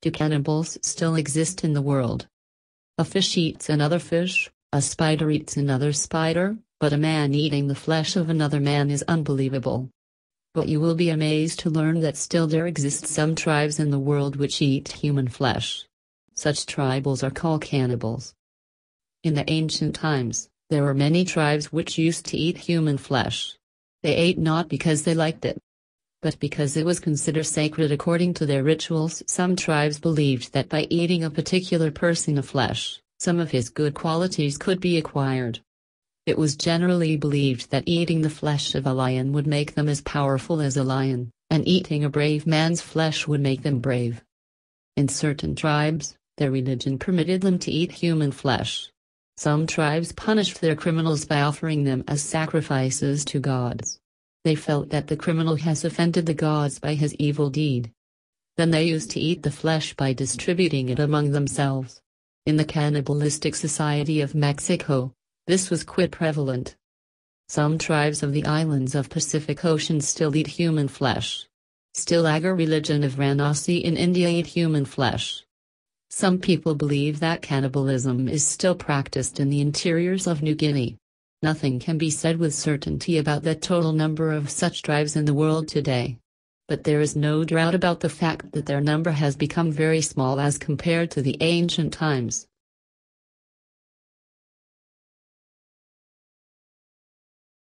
Do cannibals still exist in the world? A fish eats another fish, a spider eats another spider, but a man eating the flesh of another man is unbelievable. But you will be amazed to learn that still there exist some tribes in the world which eat human flesh. Such tribals are called cannibals. In the ancient times, there were many tribes which used to eat human flesh. They ate not because they liked it, but because it was considered sacred according to their rituals. Some tribes believed that by eating a particular person of flesh, some of his good qualities could be acquired. It was generally believed that eating the flesh of a lion would make them as powerful as a lion, and eating a brave man's flesh would make them brave. In certain tribes, their religion permitted them to eat human flesh. Some tribes punished their criminals by offering them as sacrifices to gods. They felt that the criminal has offended the gods by his evil deed. Then they used to eat the flesh by distributing it among themselves. In the cannibalistic society of Mexico, this was quite prevalent. Some tribes of the islands of Pacific Ocean still eat human flesh. Still Agar religion of Ranasi in India eat human flesh. Some people believe that cannibalism is still practiced in the interiors of New Guinea. Nothing can be said with certainty about the total number of such drives in the world today. But there is no doubt about the fact that their number has become very small as compared to the ancient times.